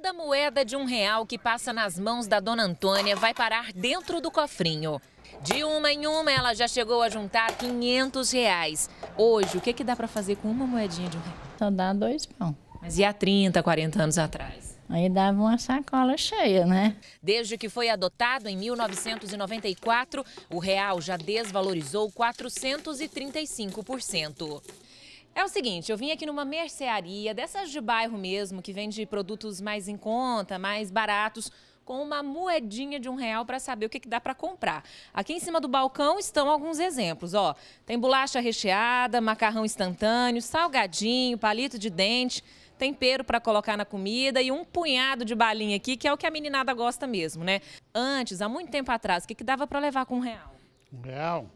Toda moeda de um real que passa nas mãos da dona Antônia vai parar dentro do cofrinho. De uma em uma, ela já chegou a juntar 500 reais. Hoje, o que, que dá para fazer com uma moedinha de um real? Só dá dois pão. Mas e há 30, 40 anos atrás? Aí dava uma sacola cheia, né? Desde que foi adotado em 1994, o real já desvalorizou 435%. É o seguinte, eu vim aqui numa mercearia, dessas de bairro mesmo, que vende produtos mais em conta, mais baratos, com uma moedinha de um real para saber o que, que dá para comprar. Aqui em cima do balcão estão alguns exemplos, ó. Tem bolacha recheada, macarrão instantâneo, salgadinho, palito de dente, tempero para colocar na comida e um punhado de balinha aqui, que é o que a meninada gosta mesmo, né? Antes, há muito tempo atrás, o que, que dava para levar com um real? Um real?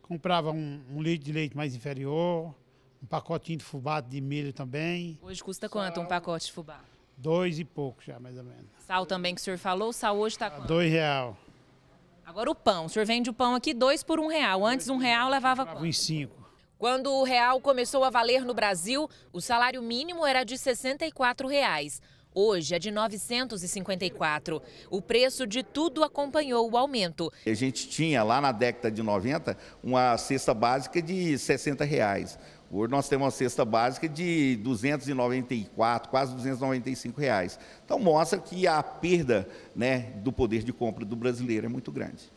Comprava um, um litro de leite mais inferior um pacotinho de fubá de milho também. Hoje custa quanto um pacote de fubá? Dois e pouco já, mais ou menos. Sal também que o senhor falou, o sal hoje está quanto? Dois real. Agora o pão, o senhor vende o pão aqui dois por um real. Antes um real levava quanto? Um cinco. Quando o real começou a valer no Brasil, o salário mínimo era de R$ 64. Reais hoje é de 954. O preço de tudo acompanhou o aumento. A gente tinha lá na década de 90 uma cesta básica de 60 reais. Hoje nós temos uma cesta básica de 294, quase 295 reais. Então mostra que a perda né, do poder de compra do brasileiro é muito grande.